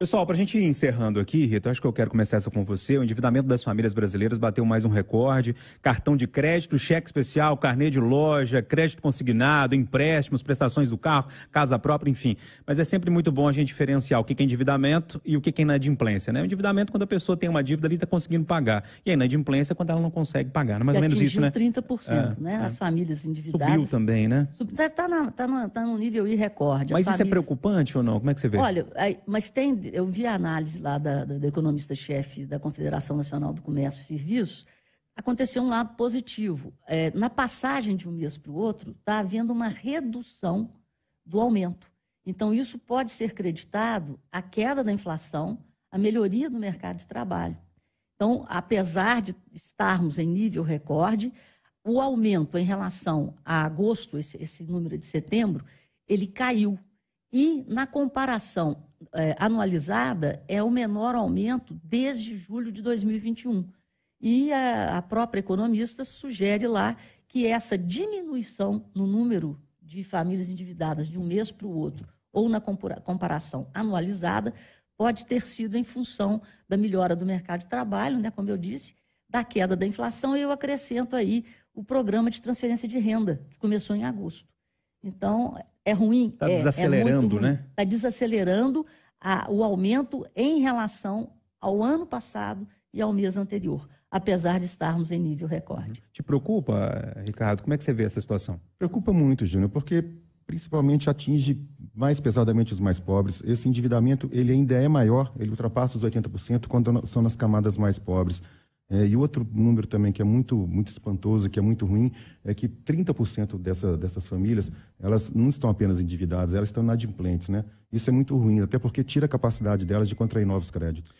Pessoal, para a gente ir encerrando aqui, Rita, acho que eu quero começar essa com você. O endividamento das famílias brasileiras bateu mais um recorde. Cartão de crédito, cheque especial, carnê de loja, crédito consignado, empréstimos, prestações do carro, casa própria, enfim. Mas é sempre muito bom a gente diferenciar o que é endividamento e o que é inadimplência. Né? O endividamento é quando a pessoa tem uma dívida ali e está conseguindo pagar. E a inadimplência é quando ela não consegue pagar. Não né? mais ou menos isso, né? 30%, é, né? É. As é. famílias endividadas. Subiu também, né? Está tá tá, tá, tá num nível irrecorde. Mas As isso é famílias... é preocupante ou não? Como é que você vê? Olha, mas tem eu vi a análise lá da, da, do economista-chefe da Confederação Nacional do Comércio e Serviços, aconteceu um lado positivo. É, na passagem de um mês para o outro, está havendo uma redução do aumento. Então, isso pode ser creditado à queda da inflação, à melhoria do mercado de trabalho. Então, apesar de estarmos em nível recorde, o aumento em relação a agosto, esse, esse número de setembro, ele caiu. E na comparação é, anualizada é o menor aumento desde julho de 2021. E a, a própria economista sugere lá que essa diminuição no número de famílias endividadas de um mês para o outro, ou na comparação anualizada, pode ter sido em função da melhora do mercado de trabalho, né, como eu disse, da queda da inflação, e eu acrescento aí o programa de transferência de renda, que começou em agosto. Então, é ruim. Está é, é desacelerando, é né? Está desacelerando a, o aumento em relação ao ano passado e ao mês anterior, apesar de estarmos em nível recorde. Uhum. Te preocupa, Ricardo? Como é que você vê essa situação? Preocupa muito, Júnior, porque principalmente atinge mais pesadamente os mais pobres. Esse endividamento ele ainda é maior, ele ultrapassa os 80% quando são nas camadas mais pobres. É, e outro número também que é muito, muito espantoso, que é muito ruim, é que 30% dessa, dessas famílias, elas não estão apenas endividadas, elas estão inadimplentes, né? Isso é muito ruim, até porque tira a capacidade delas de contrair novos créditos.